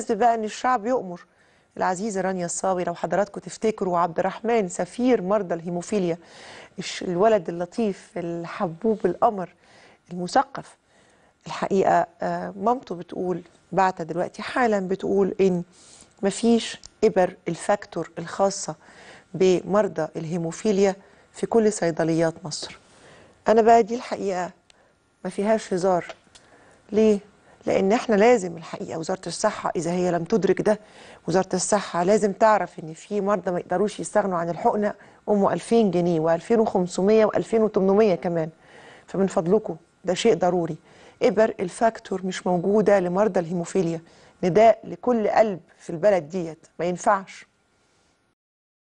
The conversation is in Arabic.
بيحسسك بقى ان الشعب يؤمر العزيزة رانيا الصاوي لو حضراتكم تفتكروا عبد الرحمن سفير مرضى الهيموفيليا الولد اللطيف الحبوب القمر المثقف الحقيقة آه، مامته بتقول بعتها دلوقتي حالا بتقول إن مفيش إبر الفاكتور الخاصة بمرضى الهيموفيليا في كل صيدليات مصر أنا بقى دي الحقيقة ما فيهاش هزار ليه؟ لان احنا لازم الحقيقه وزاره الصحه اذا هي لم تدرك ده وزاره الصحه لازم تعرف ان في مرضى ما يقدروش يستغنوا عن الحقنه امه 2000 جنيه و2500 و2800 كمان فمن فضلكم ده شيء ضروري ابر الفاكتور مش موجوده لمرضى الهيموفيليا نداء لكل قلب في البلد ديت ما ينفعش